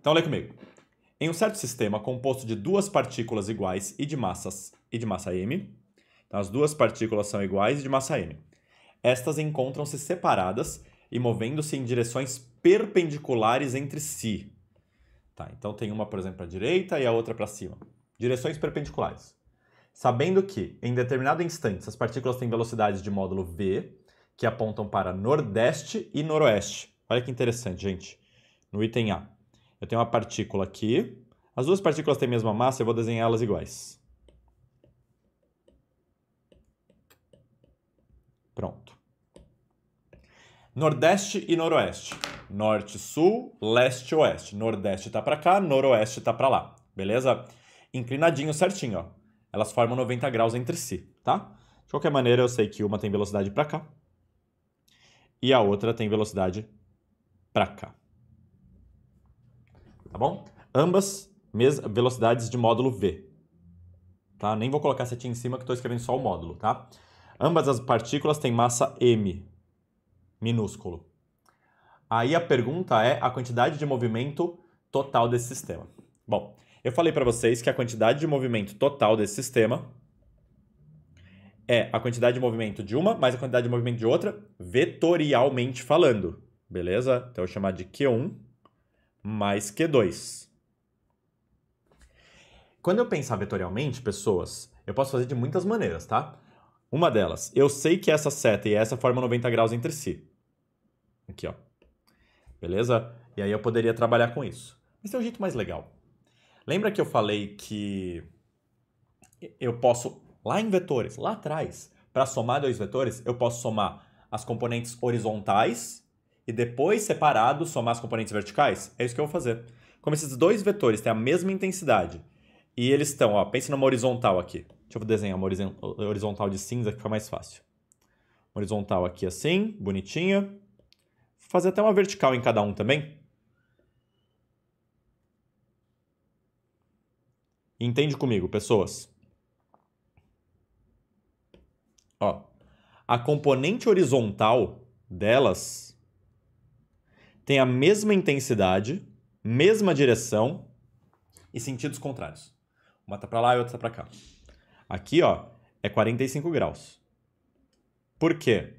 Então olha comigo. Em um certo sistema composto de duas partículas iguais e de massas e de massa m, então as duas partículas são iguais e de massa m. Estas encontram-se separadas e movendo-se em direções perpendiculares entre si. Tá, então tem uma, por exemplo, para a direita e a outra para cima. Direções perpendiculares. Sabendo que, em determinado instante, as partículas têm velocidades de módulo v, que apontam para nordeste e noroeste. Olha que interessante, gente. No item A. Eu tenho uma partícula aqui. As duas partículas têm a mesma massa, eu vou desenhá-las iguais. Pronto. Nordeste e Noroeste. Norte, Sul, Leste, Oeste. Nordeste tá para cá, Noroeste tá para lá. Beleza? Inclinadinho certinho, ó. Elas formam 90 graus entre si, tá? De qualquer maneira, eu sei que uma tem velocidade para cá e a outra tem velocidade para cá tá bom? Ambas velocidades de módulo v, tá? Nem vou colocar a setinha em cima que estou escrevendo só o módulo, tá? Ambas as partículas têm massa m, minúsculo. Aí a pergunta é a quantidade de movimento total desse sistema. Bom, eu falei para vocês que a quantidade de movimento total desse sistema é a quantidade de movimento de uma mais a quantidade de movimento de outra, vetorialmente falando, beleza? Então eu vou chamar de Q1 mais Q2. Quando eu pensar vetorialmente, pessoas, eu posso fazer de muitas maneiras, tá? Uma delas, eu sei que essa seta e essa formam 90 graus entre si. Aqui, ó. Beleza? E aí eu poderia trabalhar com isso. Mas tem um jeito mais legal. Lembra que eu falei que eu posso, lá em vetores, lá atrás, para somar dois vetores, eu posso somar as componentes horizontais e depois separado somar as componentes verticais? É isso que eu vou fazer. Como esses dois vetores têm a mesma intensidade e eles estão, ó, pense numa horizontal aqui. Deixa eu desenhar uma horizontal de cinza que fica mais fácil. Uma horizontal aqui assim, bonitinha. Vou fazer até uma vertical em cada um também. Entende comigo, pessoas. Ó, a componente horizontal delas tem a mesma intensidade, mesma direção e sentidos contrários. Uma tá para lá e outra tá para cá. Aqui, ó, é 45 graus. Por quê?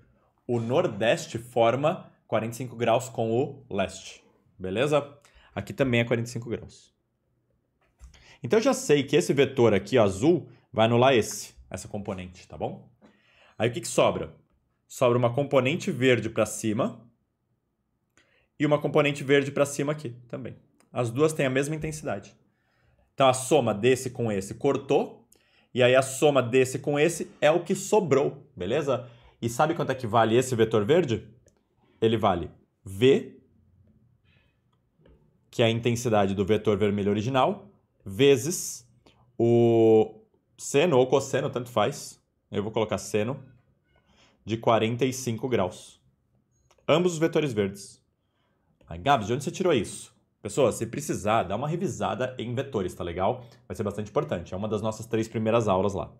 O nordeste forma 45 graus com o leste. Beleza? Aqui também é 45 graus. Então eu já sei que esse vetor aqui, azul, vai anular esse, essa componente, tá bom? Aí o que, que sobra? Sobra uma componente verde para cima e uma componente verde para cima aqui também. As duas têm a mesma intensidade. Então a soma desse com esse cortou, e aí a soma desse com esse é o que sobrou, beleza? E sabe quanto é que vale esse vetor verde? Ele vale V, que é a intensidade do vetor vermelho original, vezes o seno ou cosseno, tanto faz. Eu vou colocar seno de 45 graus. Ambos os vetores verdes. Gabs, de onde você tirou isso? Pessoa, se precisar, dá uma revisada em vetores, tá legal? Vai ser bastante importante. É uma das nossas três primeiras aulas lá.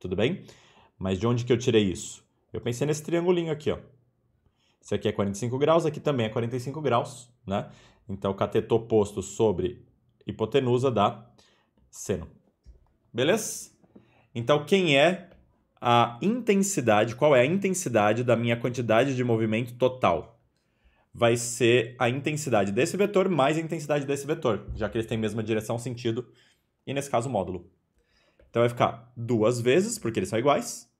Tudo bem? Mas de onde que eu tirei isso? Eu pensei nesse triangulinho aqui, ó. Esse aqui é 45 graus, aqui também é 45 graus, né? Então, cateto oposto sobre hipotenusa dá seno. Beleza? Então, quem é a intensidade, qual é a intensidade da minha quantidade de movimento total? vai ser a intensidade desse vetor mais a intensidade desse vetor, já que eles têm a mesma direção, sentido e, nesse caso, módulo. Então vai ficar duas vezes, porque eles são iguais,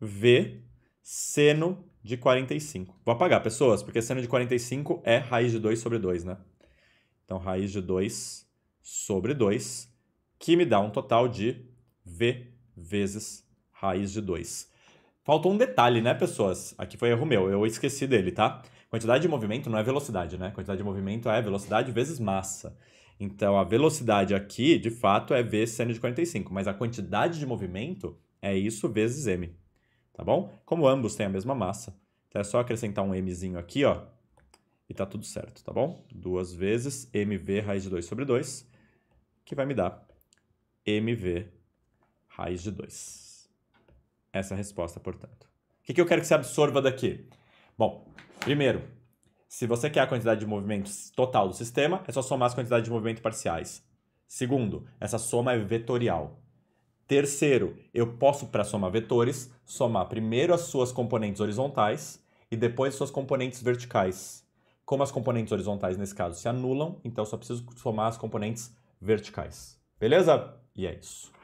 V seno de 45. Vou apagar, pessoas, porque seno de 45 é raiz de 2 sobre 2, né? Então, raiz de 2 sobre 2, que me dá um total de V vezes raiz de 2. Faltou um detalhe, né, pessoas? Aqui foi erro meu, eu esqueci dele, tá? Quantidade de movimento não é velocidade, né? Quantidade de movimento é velocidade vezes massa. Então, a velocidade aqui, de fato, é V seno de 45, mas a quantidade de movimento é isso vezes M, tá bom? Como ambos têm a mesma massa, então é só acrescentar um Mzinho aqui, ó, e tá tudo certo, tá bom? Duas vezes mv raiz de 2 sobre 2, que vai me dar mv raiz de 2. Essa é a resposta, portanto. O que, eu quero que você absorva daqui? Bom, Primeiro, se você quer a quantidade de movimentos total do sistema, é só somar as quantidades de movimento parciais. Segundo, essa soma é vetorial. Terceiro, eu posso, para somar vetores, somar primeiro as suas componentes horizontais e depois as suas componentes verticais. Como as componentes horizontais, nesse caso, se anulam, então eu só preciso somar as componentes verticais. Beleza? E é isso.